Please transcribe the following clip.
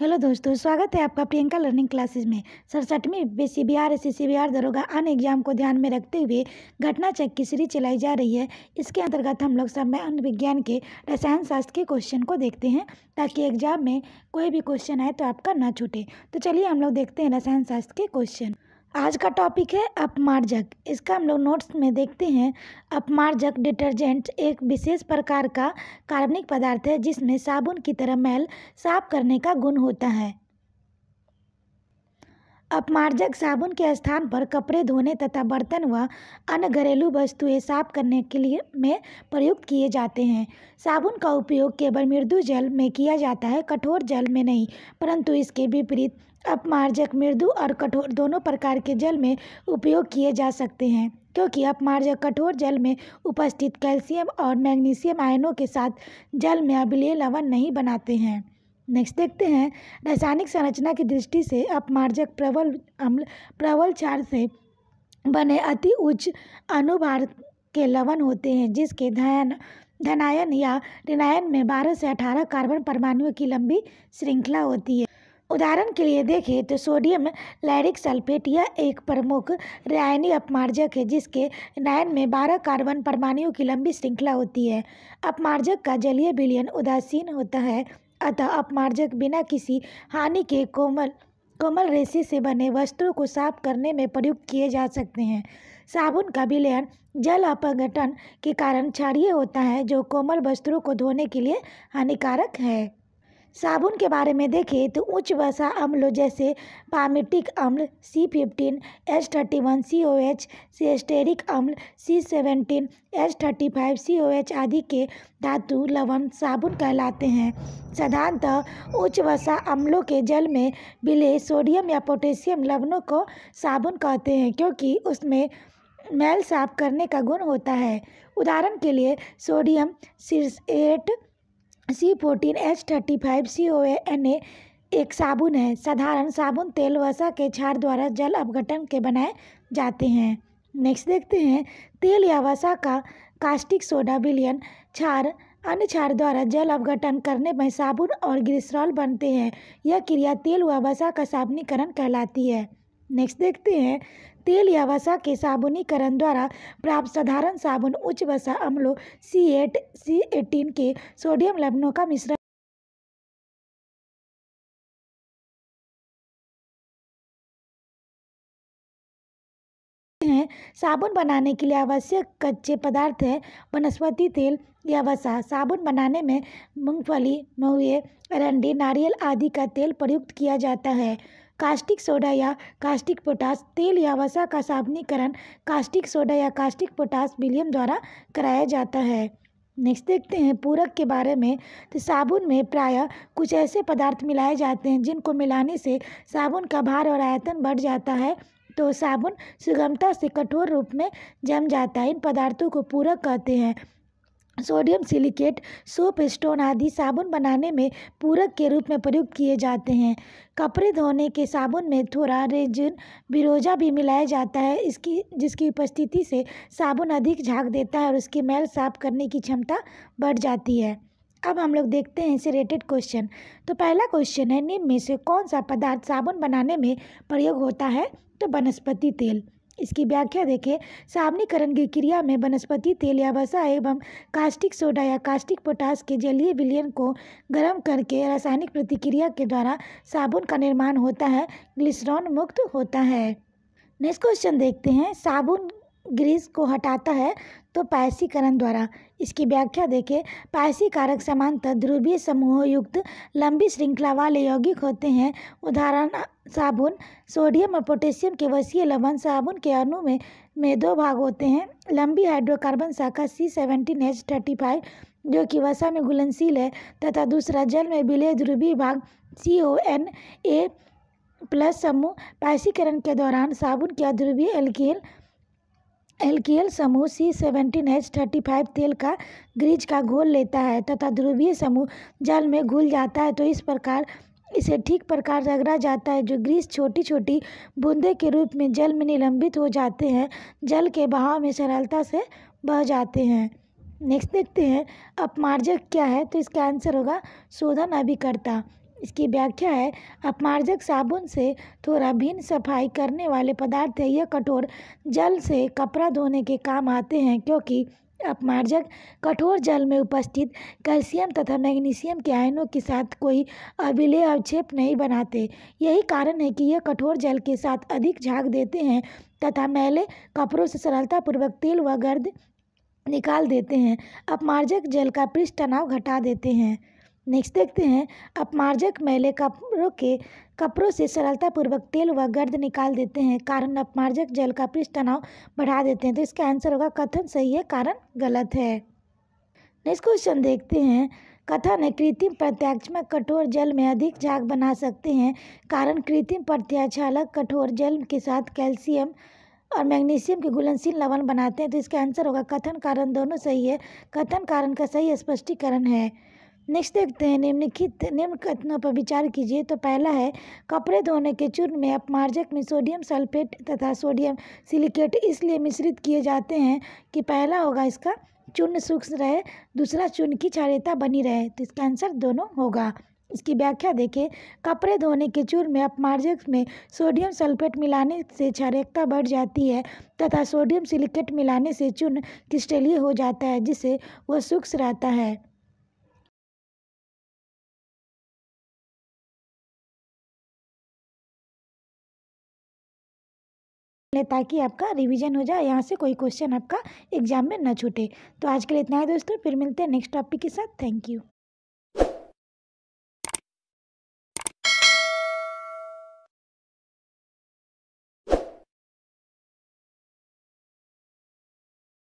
hello दोस्तों स्वागत है आपका प्रियंका लर्निंग क्लासेस में सड़सठवीं B C B R S C B R दरोगा अन एग्जाम को ध्यान में रखते हुए घटना चेक की सीरीज चलाई जा रही है इसके अंतर्गत हम लोग समय विज्ञान के रसायन शास्त्र के क्वेश्चन को देखते हैं ताकि एग्जाम में कोई भी क्वेश्चन आए तो आपका ना छूटे तो चलिए हम लोग देखते हैं रसायन शास्त्र के क्वेश्चन आज का टॉपिक है अपमार्जक इसका हम लोग नोट्स में देखते हैं अपमार्जक डिटर्जेंट एक विशेष प्रकार का कार्बनिक पदार्थ है जिसमें साबुन की तरह मैल साफ करने का गुण होता है अपमार्जक साबुन के स्थान पर कपड़े धोने तथा बर्तन व अन्य घरेलू वस्तुएं साफ करने के लिए में प्रयुक्त किए जाते हैं साबुन का उपयोग केवल मृदु जल में किया जाता है कठोर जल में नहीं परंतु इसके विपरीत अपमार्जक मृदु और कठोर दोनों प्रकार के जल में उपयोग किए जा सकते हैं क्योंकि अपमार्जक कठोर जल में उपस्थित कैल्शियम और मैग्नीशियम आयनों के साथ जल में अभिलेय लवण नहीं बनाते हैं नेक्स्ट देखते हैं रासायनिक संरचना की दृष्टि से अपमार्जक प्रबल अम्ल प्रबल क्षार से बने अति उच्च अनुभार के लवण होते हैं जिसके धन धनायन या ऋणायन में 12 से 18 कार्बन परमाणुओं की लंबी श्रृंखला होती है उदाहरण के लिए देखें तो सोडियम लैरिक सल्फेट यह एक प्रमुख रायनी अपमार्जक है जिसके नायन में बारह कार्बन परमाणुओं की लंबी श्रृंखला होती है अपमार्जक का जलीय विलयन उदासीन होता है अतः अपमार्जक बिना किसी हानि के कोमल कोमल रेसे से बने वस्त्रों को साफ करने में प्रयुक्त किए जा सकते हैं साबुन का विलयन जल अपघटन के कारण क्षारिय होता है जो कोमल वस्त्रों को धोने के लिए हानिकारक है साबुन के बारे में देखें तो उच्च वसा अम्लों जैसे पामिटिक अम्ल C fifteen H thirty one C O H सेस्टेरिक अम्ल C seventeen H thirty five C O H आदि के धातु लवण साबुन कहलाते हैं साधारणतः उच्च वसा अम्लों के जल में मिले सोडियम या पोटेशियम लवणों को साबुन कहते हैं क्योंकि उसमें मैल साफ करने का गुण होता है उदाहरण के लिए सोडियम सिर्स एट C fourteen H thirty five C O N A एक साबुन है साधारण साबुन तेल वसा के छार द्वारा जल अपघटन के बनाए जाते हैं नेक्स्ट देखते हैं तेल या वसा का कास्टिक सोडा बिलियन छार अन्य छार द्वारा जल अवघटन करने में साबुन और ग्रिसरॉल बनते हैं यह क्रिया तेल व वसा का साबुनीकरण कहलाती है नेक्स्ट देखते हैं तेल या वसा के साबुनीकरण द्वारा प्राप्त साधारण साबुन उच्च वसा अम्लों सी एट सी एटीन के सोडियम लवणों का मिश्रण हैं साबुन बनाने के लिए आवश्यक कच्चे पदार्थ है वनस्पति तेल या वसा साबुन बनाने में मूंगफली महुए अरंडी नारियल आदि का तेल प्रयुक्त किया जाता है कास्टिक सोडा या कास्टिक पोटास तेल या वसा का साबनीकरण कास्टिक सोडा या कास्टिक पोटास विलियम द्वारा कराया जाता है नेक्स्ट देखते हैं पूरक के बारे में तो साबुन में प्रायः कुछ ऐसे पदार्थ मिलाए जाते हैं जिनको मिलाने से साबुन का भार और आयतन बढ़ जाता है तो साबुन सुगमता से कठोर रूप में जम जाता है इन पदार्थों को पूरक कहते हैं सोडियम सिलिकेट सोप स्टोन आदि साबुन बनाने में पूरक के रूप में प्रयुक्त किए जाते हैं कपड़े धोने के साबुन में थोड़ा रेजिन बिरोजा भी मिलाया जाता है इसकी जिसकी उपस्थिति से साबुन अधिक झाग देता है और उसकी मैल साफ करने की क्षमता बढ़ जाती है अब हम लोग देखते हैं इसे रिलेटेड क्वेश्चन तो पहला क्वेश्चन है निम्न में से कौन सा पदार्थ साबुन बनाने में प्रयोग होता है तो वनस्पति तेल इसकी व्याख्या देखें सावनीकरण की क्रिया में वनस्पति तेल या वसा एवं कास्टिक सोडा या कास्टिक पोटास के जलीय विलयन को गर्म करके रासायनिक प्रतिक्रिया के द्वारा साबुन का निर्माण होता है ग्लिसरॉन मुक्त होता है नेक्स्ट क्वेश्चन देखते हैं साबुन ग्रीस को हटाता है तो पायसीकरण द्वारा इसकी व्याख्या देखें पायसी कारक समानता ध्रुवीय समूह युक्त लंबी श्रृंखला वाले यौगिक होते हैं उदाहरण साबुन सोडियम और पोटेशियम के वसीय लवण साबुन के अणु में में दो भाग होते हैं लंबी हाइड्रोकार्बन शाखा C seventeen H thirty five जो कि वसा में घुलनशील है तथा दूसरा जल में बिलय ध्रुवीय भाग सी ओ एन ए प्लस समूह पायसीकरण के दौरान साबुन के अध्रुवीय एल्किन एल्कियल समूह C seventeen H thirty five तेल का ग्रीज का घोल लेता है तथा ध्रुवीय समूह जल में घुल जाता है तो इस प्रकार इसे ठीक प्रकार रगड़ा जाता है जो ग्रीस छोटी छोटी बूंदे के रूप में जल में निलंबित हो जाते हैं जल के बहाव में सरलता से बह जाते हैं नेक्स्ट देखते हैं अपमार्जक क्या है तो इसका आंसर होगा शोधन अभिकर्ता इसकी व्याख्या है अपमार्जक साबुन से थोड़ा भिन्न सफाई करने वाले पदार्थ है यह कठोर जल से कपड़ा धोने के काम आते हैं क्योंकि अपमार्जक कठोर जल में उपस्थित कैल्शियम तथा मैग्नीशियम के आयनों के साथ कोई अभिलेय अवक्षेप नहीं बनाते यही कारण है कि यह कठोर जल के साथ अधिक झाग देते हैं तथा मैले कपड़ों से सरलतापूर्वक तेल व गर्द निकाल देते हैं अपमार्जक जल का पृष्ठ तनाव घटा देते हैं नेक्स्ट देखते हैं अपमार्जक मैले कपड़ों के कपड़ों से सरलतापूर्वक तेल व गर्द निकाल देते हैं कारण अपमार्जक जल का पृष्ठ तनाव बढ़ा देते हैं तो इसका आंसर होगा कथन सही है कारण गलत है नेक्स्ट क्वेश्चन देखते हैं कथन है कृत्रिम में कठोर जल में अधिक झाग बना सकते हैं कारण कृत्रिम प्रत्याक्षालक कठोर जल के साथ कैल्शियम और मैग्नीशियम के घुलनशील लवण बनाते हैं तो इसका आंसर होगा कथन कारण दोनों सही है कथन कारण का सही स्पष्टीकरण है नेक्स्ट देखते हैं निम्नलिखित निम्न कथनों पर विचार कीजिए तो पहला है कपड़े धोने के चूर्ण में अपमार्जक में सोडियम सल्फेट तथा सोडियम सिलिकेट इसलिए मिश्रित किए जाते हैं कि पहला होगा इसका चूर्ण सूक्ष्म रहे दूसरा चूर्ण की क्षारियता बनी रहे तो इसका आंसर दोनों होगा इसकी व्याख्या देखें कपड़े धोने के चूर्ण में अपमार्जक में सोडियम सल्फेट मिलाने से क्षारियता बढ़ जाती है तथा सोडियम सिलिकेट मिलाने से चूर्ण क्रिस्टलीय हो जाता है जिससे वह सूक्ष्म रहता है लें ताकि आपका रिविज़न हो जाए यहाँ से कोई क्वेश्चन आपका एग्जाम में न छूटे तो आज के लिए इतना है दोस्तों फिर मिलते हैं नेक्स्ट टॉपिक के साथ थैंक यू